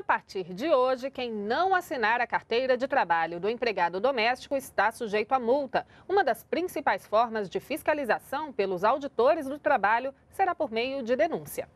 a partir de hoje, quem não assinar a carteira de trabalho do empregado doméstico está sujeito a multa. Uma das principais formas de fiscalização pelos auditores do trabalho será por meio de denúncia.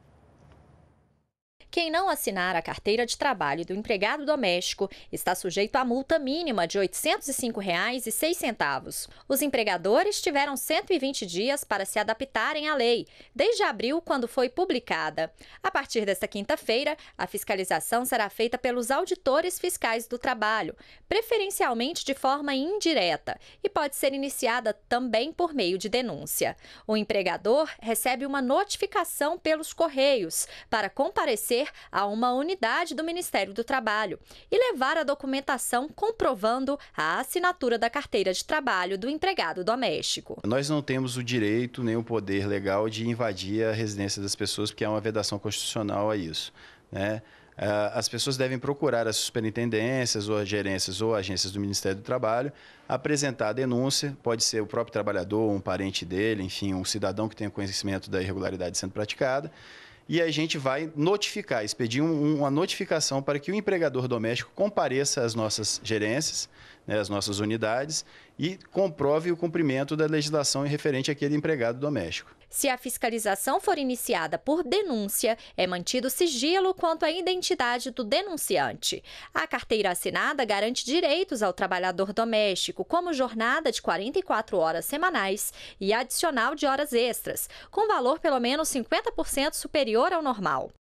Quem não assinar a carteira de trabalho do empregado doméstico está sujeito à multa mínima de R$ 805,06. Os empregadores tiveram 120 dias para se adaptarem à lei, desde abril, quando foi publicada. A partir desta quinta-feira, a fiscalização será feita pelos auditores fiscais do trabalho, preferencialmente de forma indireta, e pode ser iniciada também por meio de denúncia. O empregador recebe uma notificação pelos correios para comparecer recorrer a uma unidade do Ministério do Trabalho e levar a documentação comprovando a assinatura da carteira de trabalho do empregado doméstico. Nós não temos o direito nem o poder legal de invadir a residência das pessoas, porque há uma vedação constitucional a isso. Né? Ah, as pessoas devem procurar as superintendências ou as gerências ou agências do Ministério do Trabalho, apresentar a denúncia, pode ser o próprio trabalhador, um parente dele, enfim, um cidadão que tenha conhecimento da irregularidade sendo praticada, e a gente vai notificar, pedir um, uma notificação para que o empregador doméstico compareça às nossas gerências, né, as nossas unidades, e comprove o cumprimento da legislação referente àquele empregado doméstico. Se a fiscalização for iniciada por denúncia, é mantido sigilo quanto à identidade do denunciante. A carteira assinada garante direitos ao trabalhador doméstico, como jornada de 44 horas semanais e adicional de horas extras, com valor pelo menos 50% superior ao normal.